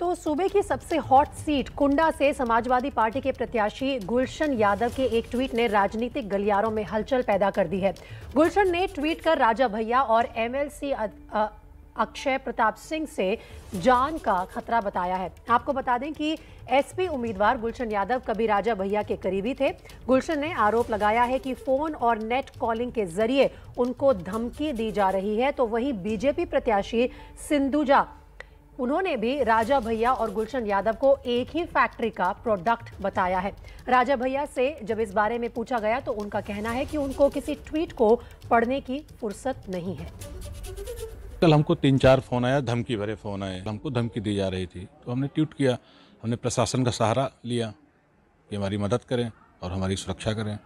तो सूबे की सबसे हॉट सीट कुंडा से समाजवादी पार्टी के प्रत्याशी गुलशन यादव के एक ट्वीट ने राजनीतिक गलियारों में हलचल पैदा कर दी है गुलशन ने ट्वीट कर राजा भैया और एमएलसी अक्षय प्रताप सिंह से जान का खतरा बताया है आपको बता दें कि एसपी उम्मीदवार गुलशन यादव कभी राजा भैया के करीबी थे गुलशन ने आरोप लगाया है कि फोन और नेट कॉलिंग के जरिए उनको धमकी दी जा रही है तो वहीं बीजेपी प्रत्याशी सिंधुजा उन्होंने भी राजा भैया और गुलशन यादव को एक ही फैक्ट्री का प्रोडक्ट बताया है राजा भैया से जब इस बारे में पूछा गया तो उनका कहना है कि उनको किसी ट्वीट को पढ़ने की फुर्सत नहीं है कल हमको तीन चार फोन आया धमकी भरे फोन आए हमको धमकी दी जा रही थी तो हमने ट्वीट किया हमने प्रशासन का सहारा लिया कि हमारी मदद करें और हमारी सुरक्षा करें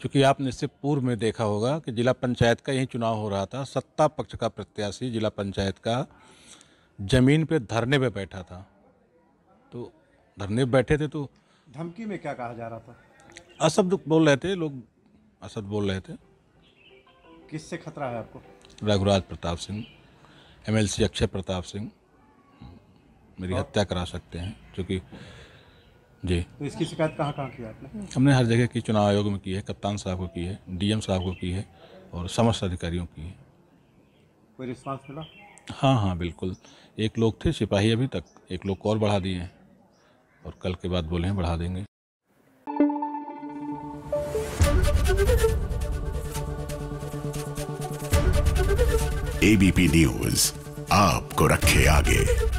क्योंकि आपने इससे पूर्व में देखा होगा कि जिला पंचायत का यही चुनाव हो रहा था सत्ता पक्ष का प्रत्याशी जिला पंचायत का ज़मीन पे धरने पे बैठा था तो धरने पे बैठे थे तो धमकी में क्या कहा जा रहा था असद बोल रहे थे लोग असद बोल रहे थे किससे खतरा है आपको रघुराज प्रताप सिंह एमएलसी अक्षय प्रताप सिंह मेरी हत्या करा सकते हैं क्योंकि जी तो इसकी शिकायत कहाँ कहाँ की आपने हमने हर जगह की चुनाव आयोग में की है कप्तान साहब को की है डीएम साहब को की है और समस्त अधिकारियों की है कोई रिस्पॉन्स मिला हाँ हाँ बिल्कुल एक लोग थे सिपाही अभी तक एक लोग और बढ़ा दिए हैं और कल के बाद बोले हैं बढ़ा देंगे एबीपी न्यूज आपको रखे आगे